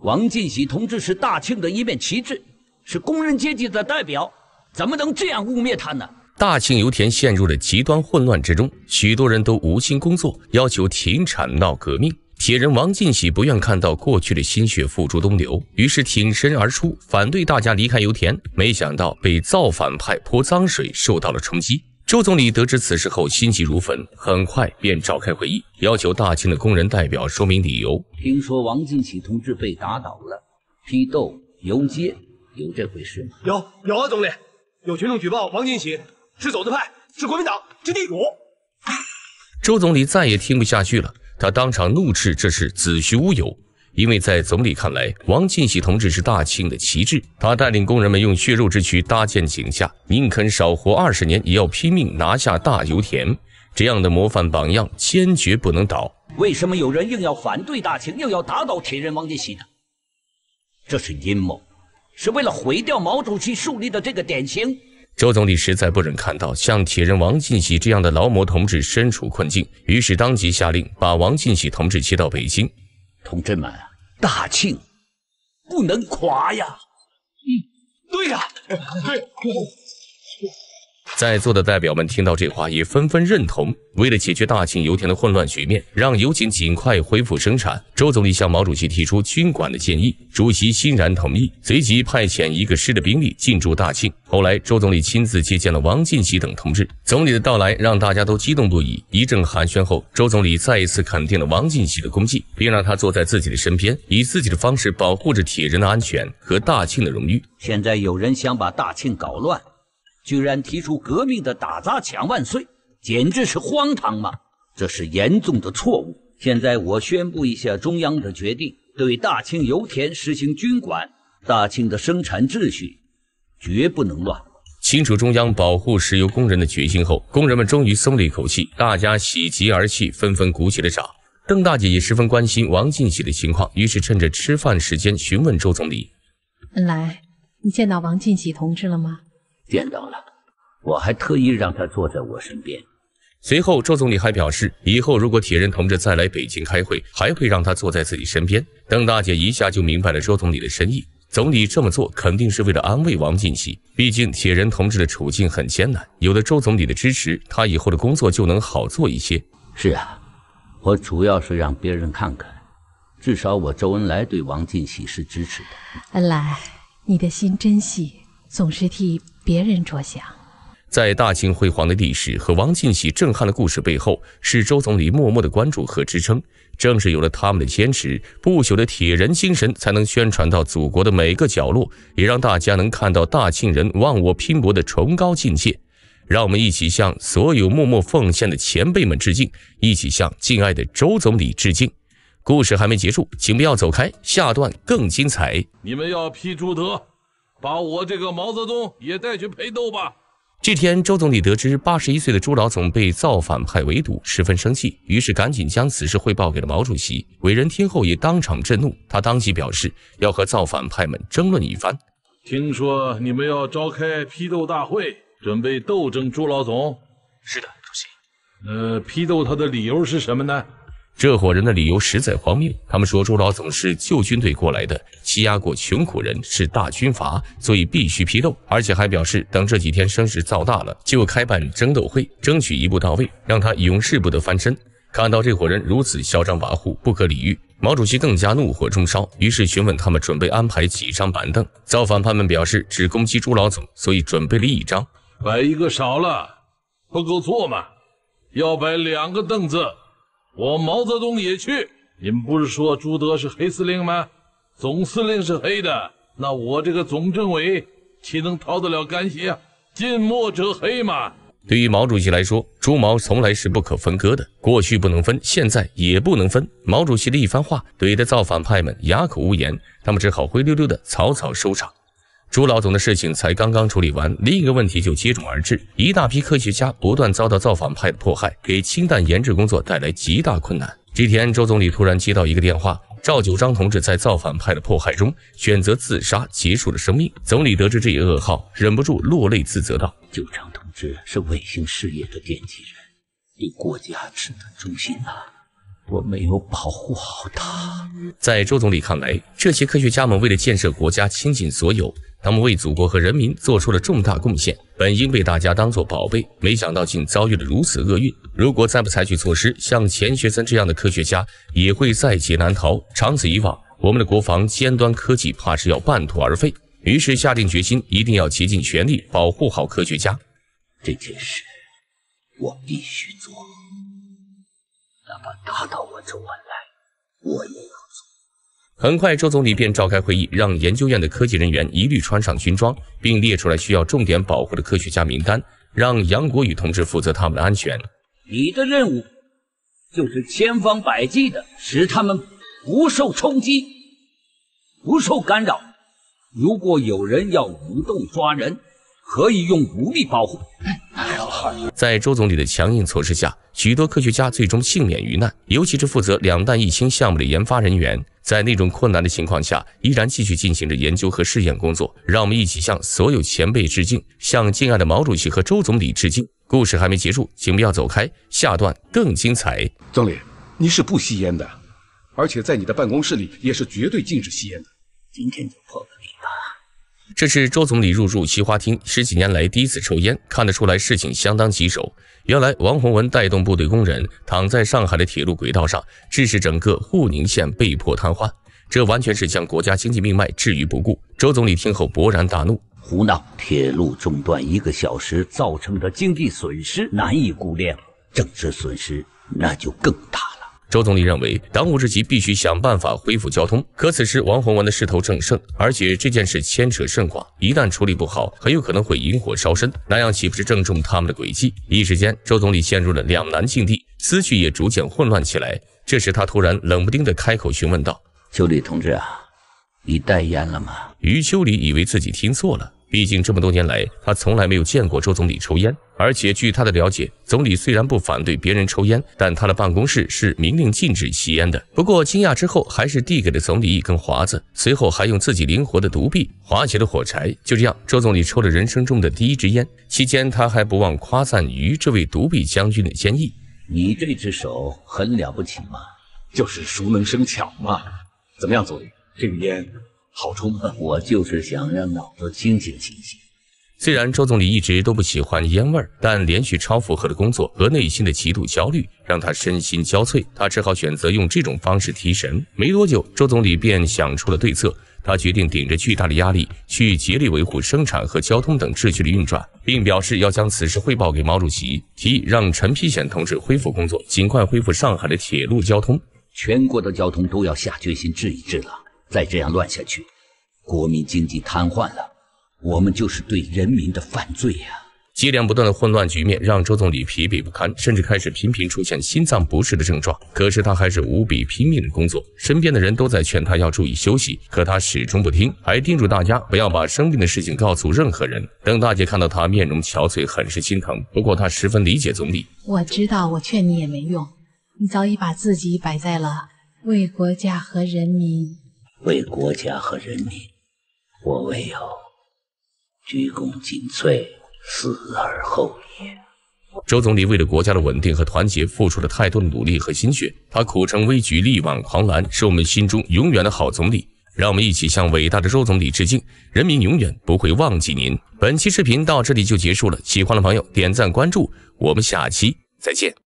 王进喜同志是大庆的一面旗帜，是工人阶级的代表，怎么能这样污蔑他呢？大庆油田陷入了极端混乱之中，许多人都无心工作，要求停产闹革命。铁人王进喜不愿看到过去的心血付诸东流，于是挺身而出，反对大家离开油田。没想到被造反派泼脏水，受到了冲击。周总理得知此事后心急如焚，很快便召开会议，要求大清的工人代表说明理由。听说王进喜同志被打倒了，批斗游街，有这回事吗？有有啊，总理，有群众举报王进喜是走资派，是国民党，是地主。周总理再也听不下去了，他当场怒斥：“这是子虚乌有！”因为在总理看来，王进喜同志是大庆的旗帜，他带领工人们用血肉之躯搭建井下，宁肯少活二十年也要拼命拿下大油田。这样的模范榜样坚决不能倒。为什么有人硬要反对大庆，硬要打倒铁人王进喜呢？这是阴谋，是为了毁掉毛主席树立的这个典型。周总理实在不忍看到像铁人王进喜这样的劳模同志身处困境，于是当即下令把王进喜同志接到北京。同志们，大庆不能垮呀！嗯，对呀，对。在座的代表们听到这话，也纷纷认同。为了解决大庆油田的混乱局面，让油井尽快恢复生产，周总理向毛主席提出军管的建议，主席欣然同意，随即派遣一个师的兵力进驻大庆。后来，周总理亲自接见了王进喜等同志。总理的到来让大家都激动不已。一阵寒暄后，周总理再一次肯定了王进喜的功绩，并让他坐在自己的身边，以自己的方式保护着铁人的安全和大庆的荣誉。现在有人想把大庆搞乱。居然提出革命的打砸抢万岁，简直是荒唐嘛！这是严重的错误。现在我宣布一下中央的决定：对大庆油田实行军管。大庆的生产秩序绝不能乱。清楚中央保护石油工人的决心后，工人们终于松了一口气，大家喜极而泣，纷纷鼓起了掌。邓大姐也十分关心王进喜的情况，于是趁着吃饭时间询问周总理：“恩来，你见到王进喜同志了吗？”见到了，我还特意让他坐在我身边。随后，周总理还表示，以后如果铁人同志再来北京开会，还会让他坐在自己身边。邓大姐一下就明白了周总理的深意。总理这么做，肯定是为了安慰王进喜，毕竟铁人同志的处境很艰难。有了周总理的支持，他以后的工作就能好做一些。是啊，我主要是让别人看看，至少我周恩来对王进喜是支持的。恩来，你的心真细。总是替别人着想，在大庆辉煌的历史和王进喜震撼的故事背后，是周总理默默的关注和支撑。正是有了他们的坚持，不朽的铁人精神才能宣传到祖国的每个角落，也让大家能看到大庆人忘我拼搏的崇高境界。让我们一起向所有默默奉献的前辈们致敬，一起向敬爱的周总理致敬。故事还没结束，请不要走开，下段更精彩。你们要批朱德。把我这个毛泽东也带去陪斗吧。这天，周总理得知八十一岁的朱老总被造反派围堵，十分生气，于是赶紧将此事汇报给了毛主席。伟人听后也当场震怒，他当即表示要和造反派们争论一番。听说你们要召开批斗大会，准备斗争朱老总？是的，主席。呃，批斗他的理由是什么呢？这伙人的理由实在荒谬。他们说朱老总是旧军队过来的，欺压过穷苦人，是大军阀，所以必须批斗。而且还表示，等这几天声势造大了，就开办争斗会，争取一步到位，让他永世不得翻身。看到这伙人如此嚣张跋扈、不可理喻，毛主席更加怒火中烧，于是询问他们准备安排几张板凳。造反派们表示，只攻击朱老总，所以准备了一张。摆一个少了，不够坐嘛，要摆两个凳子。我毛泽东也去。你们不是说朱德是黑司令吗？总司令是黑的，那我这个总政委岂能逃得了干系啊？近墨者黑嘛。对于毛主席来说，朱毛从来是不可分割的。过去不能分，现在也不能分。毛主席的一番话怼得造反派们哑口无言，他们只好灰溜溜的草草收场。朱老总的事情才刚刚处理完，另一个问题就接踵而至。一大批科学家不断遭到造反派的迫害，给氢弹研制工作带来极大困难。这天，周总理突然接到一个电话，赵九章同志在造反派的迫害中选择自杀，结束了生命。总理得知这一噩耗，忍不住落泪自责道：“九章同志是卫星事业的奠基人，对国家赤胆忠心啊！我没有保护好他。”在周总理看来，这些科学家们为了建设国家，倾尽所有。他们为祖国和人民做出了重大贡献，本应被大家当作宝贝，没想到竟遭遇了如此厄运。如果再不采取措施，像钱学森这样的科学家也会在劫难逃。长此以往，我们的国防尖端科技怕是要半途而废。于是下定决心，一定要竭尽全力保护好科学家。这件事我必须做，哪怕打倒我周恩来，我也。很快，周总理便召开会议，让研究院的科技人员一律穿上军装，并列出来需要重点保护的科学家名单，让杨国宇同志负责他们的安全。你的任务就是千方百计地使他们不受冲击、不受干扰。如果有人要武动抓人，可以用武力保护。在周总理的强硬措施下，许多科学家最终幸免于难，尤其是负责“两弹一星”项目的研发人员，在那种困难的情况下，依然继续进行着研究和试验工作。让我们一起向所有前辈致敬，向敬爱的毛主席和周总理致敬。故事还没结束，请不要走开，下段更精彩。总理，你是不吸烟的，而且在你的办公室里也是绝对禁止吸烟的。今天就破例。这是周总理入住西花厅十几年来第一次抽烟，看得出来事情相当棘手。原来王洪文带动部队工人躺在上海的铁路轨道上，致使整个沪宁线被迫瘫痪，这完全是将国家经济命脉置于不顾。周总理听后勃然大怒：“胡闹！铁路中断一个小时造成的经济损失难以估量，政治损失那就更……”周总理认为，当务之急必须想办法恢复交通。可此时王洪文的势头正盛，而且这件事牵扯甚广，一旦处理不好，很有可能会引火烧身，那样岂不是正中他们的诡计？一时间，周总理陷入了两难境地，思绪也逐渐混乱起来。这时，他突然冷不丁的开口询问道：“秋丽同志啊，你带烟了吗？”余秋里以为自己听错了。毕竟这么多年来，他从来没有见过周总理抽烟。而且据他的了解，总理虽然不反对别人抽烟，但他的办公室是明令禁止吸烟的。不过惊讶之后，还是递给了总理一根华子，随后还用自己灵活的独臂划起了火柴。就这样，周总理抽了人生中的第一支烟。期间，他还不忘夸赞于这位独臂将军的坚毅：“你这只手很了不起嘛，就是熟能生巧嘛。怎么样，总理，这个烟？”好充分，我就是想让脑子清醒清醒。虽然周总理一直都不喜欢烟味儿，但连续超负荷的工作和内心的极度焦虑让他身心交瘁，他只好选择用这种方式提神。没多久，周总理便想出了对策，他决定顶着巨大的压力去竭力维护生产和交通等秩序的运转，并表示要将此事汇报给毛主席，提议让陈丕显同志恢复工作，尽快恢复上海的铁路交通。全国的交通都要下决心治一治了。再这样乱下去，国民经济瘫痪了，我们就是对人民的犯罪呀！接连不断的混乱局面让周总理疲惫不堪，甚至开始频频出现心脏不适的症状。可是他还是无比拼命的工作，身边的人都在劝他要注意休息，可他始终不听，还叮嘱大家不要把生病的事情告诉任何人。邓大姐看到他面容憔悴，很是心疼。不过她十分理解总理，我知道我劝你也没用，你早已把自己摆在了为国家和人民。为国家和人民，我唯有鞠躬尽瘁，死而后已。周总理为了国家的稳定和团结，付出了太多的努力和心血。他苦撑危局，力挽狂澜，是我们心中永远的好总理。让我们一起向伟大的周总理致敬！人民永远不会忘记您。本期视频到这里就结束了，喜欢的朋友点赞关注，我们下期再见。